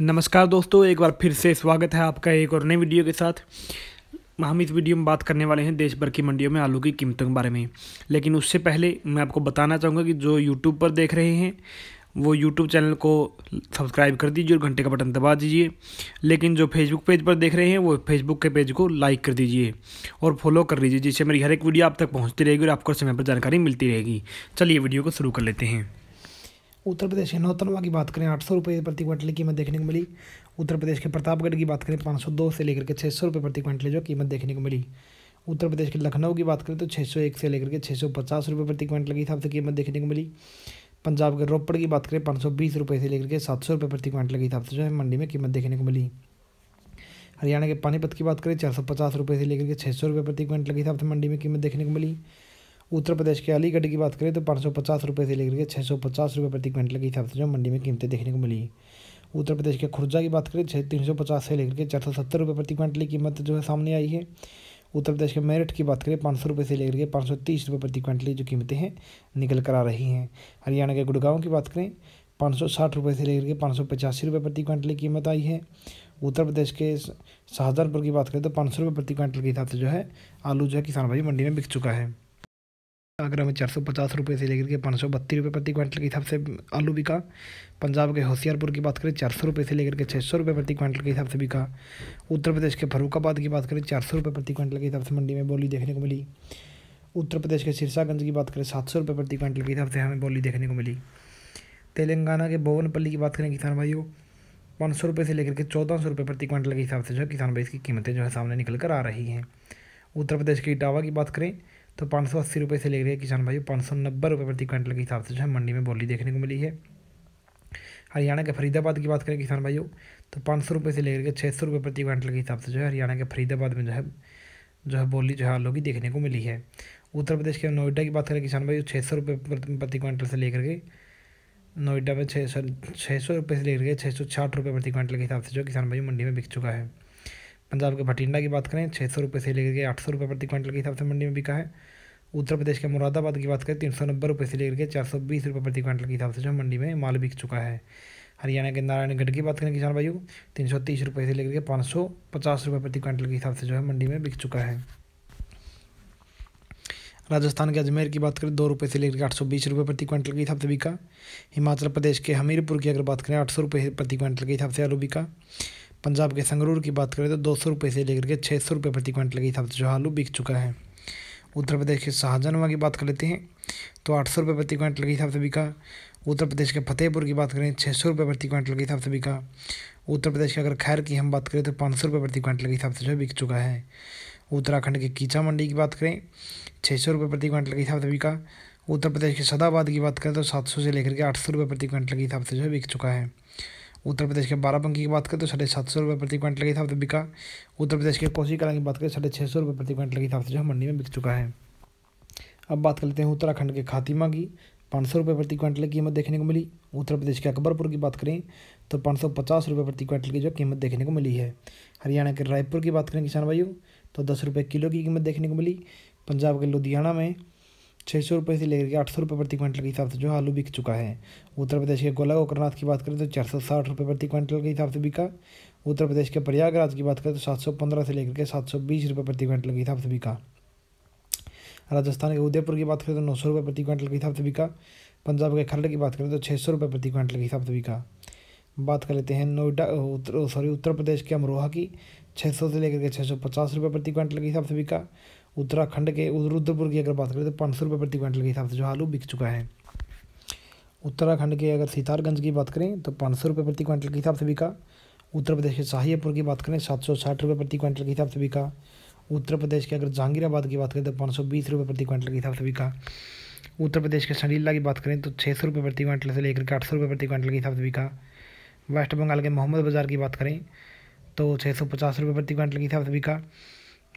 नमस्कार दोस्तों एक बार फिर से स्वागत है आपका एक और नए वीडियो के साथ हम इस वीडियो में बात करने वाले हैं देश भर की मंडियों में आलू की कीमतों के बारे में लेकिन उससे पहले मैं आपको बताना चाहूँगा कि जो यूट्यूब पर देख रहे हैं वो यूट्यूब चैनल को सब्सक्राइब कर दीजिए और घंटे का बटन दबा दीजिए लेकिन जो फेसबुक पेज पर देख रहे हैं वो फेसबुक के पेज को लाइक कर दीजिए और फॉलो कर लीजिए जिससे मेरी हर एक वीडियो आप तक पहुँचती रहेगी और आपको समय पर जानकारी मिलती रहेगी चलिए वीडियो को शुरू कर लेते हैं उत्तर प्रदेश के नौतनवा की बात करें आठ सौ रुपये प्रति क्विंटल कीमत देखने को मिली उत्तर प्रदेश के प्रतापगढ़ की बात करें पाँच सौ दो से लेकर के छः सौ रुपये प्रति क्विंटल जो कीमत देखने को मिली उत्तर प्रदेश के लखनऊ की बात करें तो छः सौ एक से लेकर के छः सौ पचास रुपये प्रति क्विंटल के हिसाब से कीमत देखने को मिली पंजाब के रोपड़ की बात करें पाँच सौ बीस रुपये से लेकर के सात सौ रुपये प्रति क्विंटल के हिसाब से जो है मंडी में कीमत देखने को मिली हरियाणा के पानीपत की बात करें चार सौ पचास रुपये से लेकर के छः सौ रुपये प्रति क्विंटल के हिसाब से मंडी में कीमत देखने को मिली उत्तर प्रदेश के अलीगढ़ की बात करें तो पाँच सौ पचास रुपये से लेकर के छः सौ पचास रुपये प्रति क्विंटल के हिसाब से जो मंडी में कीमतें देखने को मिली उत्तर प्रदेश के खुर्जा की बात करें छः तीन सौ पचास से लेकर के चार सौ सत्तर रुपये प्रति क्विंटल की कीमत जो है सामने आई है उत्तर प्रदेश के मेरठ की बात करें पाँच सौ रुपये से लेकर के पाँच सौ तीस रुपये प्रति क्विंटल जो कीमतें हैं निकल कर आ रही हैं हरियाणा के गुड़गांव की बात करें पाँच सौ साठ रुपये से लेकर के पाँच सौ पचासी रुपये प्रति क्विंटल की कीमत आई है उत्तर प्रदेश के शाहजहानपुर की बात करें तो पाँच सौ रुपये प्रति क्विंटल के हिसाब से जो है आलू जो है किसान भाई मंडी में बिक चुका है आगरा में चार सौ पचास रुपये से लेकर के पाँच सौ बत्तीस रुपये प्रति क्विंटल के हिसाब से आलू बिका पंजाब के होशियारपुर की बात करें चार सौ रुपये से लेकर के छः सौ रुपये प्रति क्विंटल के हिसाब से बिका उत्तर प्रदेश के फरुखाबाद की बात करें चार सौ रुपये प्रति क्विंटल के हिसाब से मंडी में बोली देखने को मिली उत्तर प्रदेश के सिरसागंज की बात करें सात सौ रुपये प्रति क्विंटल के हिसाब से हमें बोली देखने को मिली तेलंगाना के भवनपल्ली की बात करें किसान भाइयों पाँच सौ रुपये से लेकर के चौदह सौ रुपये प्रति क्विंटल के हिसाब से जो है किसान भाई इसकी कीमतें जो है सामने निकल कर आ रही हैं उत्तर प्रदेश के इटावा की बात करें तो पाँच सौ अस्सी रुपये से ले रहे किसान भाई पाँच सौ नब्बे रुपये प्रति क्विंटल के हिसाब से जो है मंडी में बोली देखने को मिली है हरियाणा के फरीदाबाद की बात करें किसान भाइयों तो पाँच सौ रुपये से लेकर के छः सौ रुपये प्रति क्विंटल के हिसाब से जो है हरियाणा के फरीदाबाद में जो है जो है बोली जो है आलू की देखने को मिली है उत्तर प्रदेश के नोएडा की बात करें किसान भाई छः सौ रुपये प्रति क्विंटल से लेकर के नोएडा में छः सौ छः सौ रुपये से लेकर के छः सौ साठ रुपये प्रति क्विंटल के हिसाब से जो किसान भाई मंडी में बिक चुका है पंजाब के भटिंडा की बात करें छः सौ रुपये से लेकर के आठ सौ रुपये प्रति क्विंटल के हिसाब से मंडी में बिका है उत्तर प्रदेश के मुरादाबाद की बात करें तीन सौ नब्बे रुपये से लेकर के चार सौ बीस रुपये प्रति क्विंटल के हिसाब से जो मंडी में माल बिक चुका है हरियाणा के नारायणगढ़ की बात करें किसान भाइयों तीन सौ तीस रुपये से लेकर के पाँच सौ पचास रुपये प्रति क्विंटल के हिसाब से जो है मंडी में बिक चुका है राजस्थान के अजमेर की बात करें दो रुपये से लेकर के आठ सौ बीस रुपये प्रति क्विंटल के हिसाब से बिका हिमाचल प्रदेश के हमीरपुर की अगर बात करें आठ सौ रुपये प्रति क्विंटल के हिसाब से आलू बिका पंजाब के संगरूर की बात करें तो दो सौ रुपये से लेकर के छः सौ रुपये प्रति क्विंटल के हिसाब से जो आलू बिक चुका है उत्तर प्रदेश के शाहजहानवा की बात कर लेते हैं तो आठ सौ रुपये प्रति क्विंटल के हिसाब से बिका उत्तर प्रदेश के फतेहपुर की बात करें छः सौ रुपये प्रति क्विंटल के हिसाब से बिका उत्तर प्रदेश के अगर खैर की हम बात करें तो पाँच सौ रुपये प्रति क्विंटल के हिसाब से जो बिक चुका है उत्तराखंड के कीचा मंडी की बात करें छः सौ रुपये प्रति क्विंटल के हिसाब से बिका उत्तर प्रदेश के सदाबाद की बात करें तो सात सौ से लेकर के आठ सौ रुपये प्रति क्विंटल के हिसाब से जो है बिक चुका है उत्तर प्रदेश के बाराबंकी की बात करें तो साढ़े सात सौ रुपये प्रति क्विंटल के हिसाब से बिका उत्तर प्रदेश के कोसी कला की बात करें साढ़े छः सौ रुपये प्रति क्विंटल के हिसाब से जो मंडी में बिक चुका है अब बात कर लेते हैं उत्तराखंड के खातिमा की पाँच सौ रुपये प्रति क्विंटल की कीमत देखने को मिली उत्तर प्रदेश के अकबरपुर की बात करें तो पाँच सौ पचास रुपये प्रति क्विंटल की जो कीमत देखने को मिली है हरियाणा के रायपुर की बात करें किसान भाइयों तो दस रुपये किलो की कीमत देखने को मिली पंजाब के लुधियाना में छः सौ रुपये से लेकर के आठ सौ रुपये प्रति क्विंटल के हिसाब से जो आलू बिक चुका है उत्तर प्रदेश के गोला गोकरनाथ की बात करें तो चार सौ साठ रुपये प्रति क्विंटल के हिसाब से बिका उत्तर प्रदेश के प्रयागराज की बात करें तो सात सौ पंद्रह से लेकर के सात सौ बीस रुपये प्रति क्विंटल के हिसाब से बिका राजस्थान के उदयपुर की बात करें तो नौ सौ रुपये प्रति क्विंटल के हिसाब से बिका पंजाब के खरड़ की बात करें तो छः सौ रुपये प्रति क्विंटल के हिसाब से बिका बात कर लेते हैं नोएडा सॉरी उत्तर प्रदेश के अमरोहा की छः सौ से लेकर के छः सौ पचास रुपये प्रति क्विंटल के हिसाब से बिका उत्तराखंड के रुद्रपुर की अगर बात करें तो पाँच सौ रुपये प्रति क्विंटल के हिसाब से जो आलू बिक चुका है उत्तराखंड के अगर सितारगंज की बात करें तो पाँच सौ रुपये प्रति क्विंटल के हिसाब से बिका उत्तर प्रदेश के शाहीपुर की बात करें सात सौ साठ रुपये प्रति क्विंटल के हिसाब से बिका उत्तर प्रदेश के अगर जहांगीराबाद की बात करें तो पाँच सौ बीस रुपये प्रति क्विंटल के हिसाब से बिका उत्तर प्रदेश के संडीला की बात करें तो छः सौ रुपये प्रति क्विंटल से लेकर के आठ सौ रुपये प्रति क्विंटल के हिसाब से बिका वेस्ट बंगाल के मोहम्मद बाज़ार की बात करें तो छः सौ पचास रुपये प्रति क्विंटल के हिसाब से बिका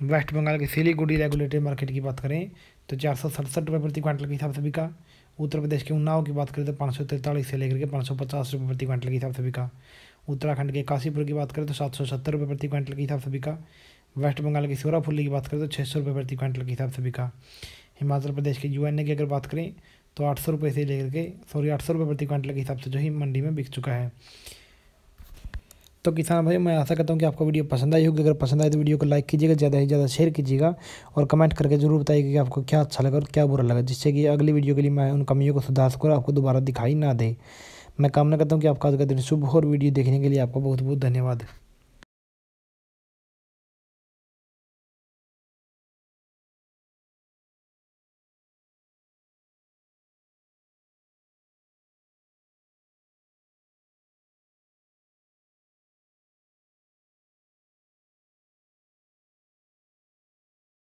वेस्ट बंगाल के सिलीगुड़ी रेगुलेटरी मार्केट की बात करें तो चार सौ सड़सठ रुपये प्रति क्विंटल के हिसाब से बिका उत्तर प्रदेश के उन्नाव की बात करें तो पाँच सौ तैंतालीस से लेकर के पाँच सौ पचास रुपये प्रति क्विंटल के हिसाब से बिका उत्तराखंड के काशीपुर की बात करें तो सात सौ सत्तर रुपये प्रति क्विंटल के हिसाब से बिका वेस्ट बंगाल की सोराफुल्ली की बात करें तो छः सौ रुपये प्रति क्विंटल के हिसाब से बिका हिमाचल प्रदेश के यू की अगर बात करें तो आठ सौ रुपये से लेकर के सॉरी आठ सौ रुपये प्रति क्विंटल के हिसाब से जो ही मंडी में बिक चुका है तो किसान भाई मैं आशा करता हूँ कि आपको वीडियो पसंद आई होगी अगर पसंद आए तो वीडियो को लाइक कीजिएगा ज़्यादा से ज़्यादा शेयर कीजिएगा और कमेंट करके जरूर बताइएगा कि आपको क्या अच्छा लगा और क्या बुरा लगा जिससे कि अगली वीडियो के लिए मैं उन कमियों को सुधार सकूँ आपको दोबारा दिखाई ना दे मैं कामना करता हूँ कि आपका आज का दिन शुभ हो और वीडियो देखने के लिए आपका बहुत बहुत धन्यवाद